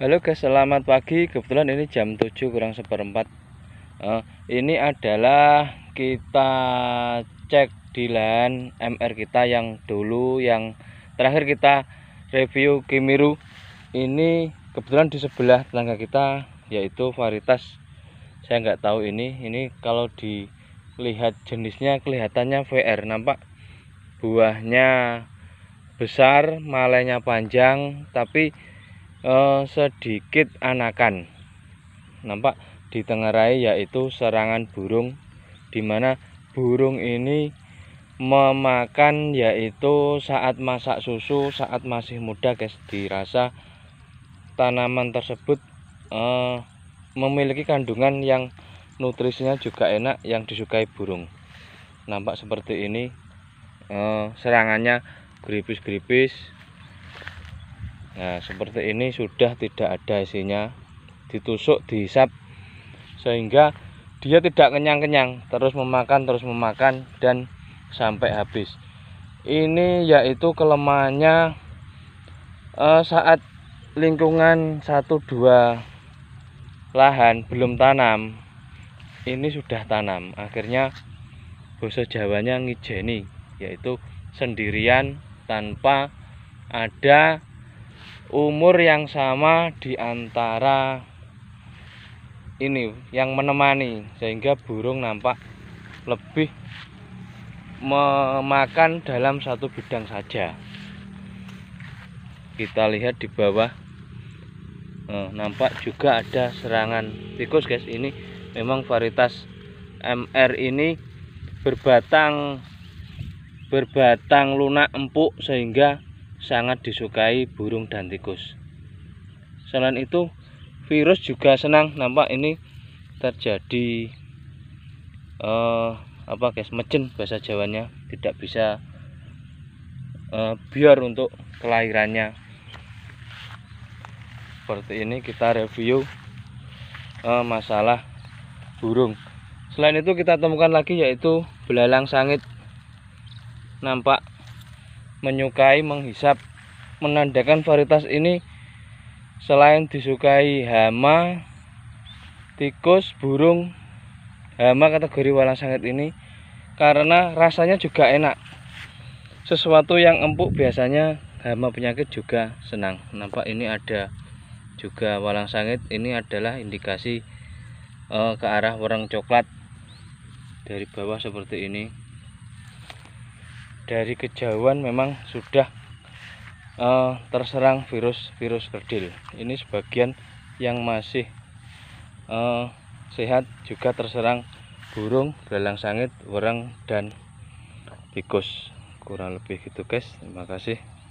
Halo guys, selamat pagi. Kebetulan ini jam 7 kurang seperempat. Uh, ini adalah kita cek di lahan MR kita yang dulu yang terakhir kita review Kimiru. Ini kebetulan di sebelah tetangga kita yaitu varietas saya nggak tahu ini. Ini kalau dilihat jenisnya kelihatannya VR nampak buahnya besar, malainya panjang tapi eh, sedikit anakan nampak di Tengerai yaitu serangan burung di mana burung ini memakan yaitu saat masak susu saat masih muda guys dirasa tanaman tersebut eh, memiliki kandungan yang nutrisinya juga enak yang disukai burung nampak seperti ini eh, serangannya gripis-gripis Nah, seperti ini sudah tidak ada isinya. Ditusuk, dihisap sehingga dia tidak kenyang-kenyang, terus memakan, terus memakan dan sampai habis. Ini yaitu kelemahannya eh, saat lingkungan 1 2 lahan belum tanam. Ini sudah tanam. Akhirnya bahasa Jawanya ngijeni, yaitu sendirian tanpa ada umur yang sama di antara ini yang menemani sehingga burung nampak lebih memakan dalam satu bidang saja kita lihat di bawah eh, nampak juga ada serangan tikus guys ini memang varietas MR ini berbatang berbatang lunak empuk sehingga sangat disukai burung dan tikus. Selain itu, virus juga senang nampak ini terjadi uh, apa guys mecen bahasa Jawanya tidak bisa uh, biar untuk kelahirannya seperti ini kita review uh, masalah burung selain itu kita temukan lagi yaitu belalang sangit nampak menyukai menghisap menandakan varietas ini selain disukai hama tikus burung hama kategori walang sangit ini karena rasanya juga enak sesuatu yang empuk biasanya hama penyakit juga senang nampak ini ada juga walang sangit ini adalah indikasi uh, ke arah warna coklat dari bawah seperti ini dari kejauhan memang sudah uh, terserang virus-virus kerdil ini sebagian yang masih uh, sehat juga terserang burung belalang sangit orang dan tikus kurang lebih gitu guys terima kasih